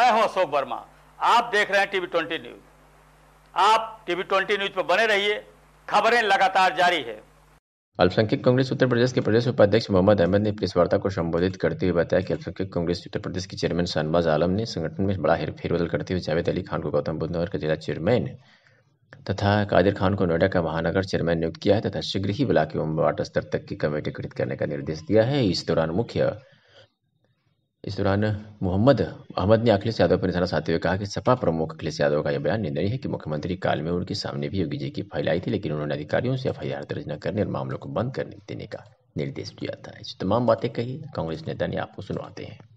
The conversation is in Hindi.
मैं हूं अशोक वर्मा आप देख रहे हैं टीवी ट्वेंटी न्यूज आप टीवी ट्वेंटी न्यूज पर बने रहिए खबरें लगातार जारी है अल्पसंख्यक कांग्रेस उत्तर प्रदेश के प्रदेश उपाध्यक्ष मोहम्मद अहमद ने प्रेस वार्ता को संबोधित करते हुए बताया कि अल्पसंख्यक कांग्रेस उत्तर प्रदेश के चेयरमैन शाहनवाज आलम ने संगठन में बड़ा हेर फेरबदल करते हुए जावेद अली खान को गौतम बुद्ध नगर का जिला चेयरमैन तथा कादिर खान को नोएडा का महानगर चेयरमैन नियुक्त किया है तथा शीघ्र ही ब्लॉक एवं वार्ड स्तर तक की कमेटी गठित करने का निर्देश दिया है इस दौरान मुख्य इस दौरान मोहम्मद अहमद ने अखिलेश यादव पर निशाना साधते हुए कहा कि सपा प्रमुख अखिलेश यादव का यह बयान निंदनीय है कि मुख्यमंत्री काल में उनके सामने भी योगी जी की फैलाई थी लेकिन उन्होंने अधिकारियों से एफ दर्ज न करने और मामलों को बंद करने देने का निर्देश दिया था ऐसी तमाम बातें कही कांग्रेस नेता ने आपको सुनवाते हैं